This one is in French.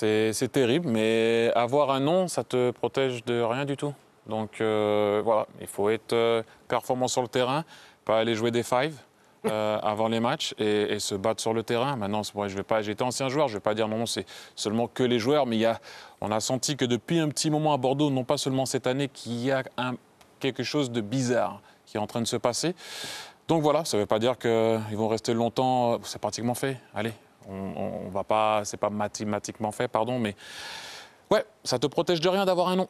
C'est terrible, mais avoir un nom, ça te protège de rien du tout. Donc euh, voilà, il faut être euh, performant sur le terrain, pas aller jouer des fives. Euh, avant les matchs et, se battre sur le terrain. Maintenant, moi, je vais pas. J'étais ancien joueur, je ne vais pas dire non, c'est seulement que les joueurs, mais il y on a senti que depuis un petit moment à Bordeaux, non pas seulement cette année, qu'il y a quelque chose de bizarre qui est en train de se passer. Donc voilà, ça ne veut pas dire qu'ils vont rester longtemps. C'est pratiquement fait. Allez, on, va pas, c'est pas mathématiquement fait, pardon, mais ouais, ça te protège de rien d'avoir un nom.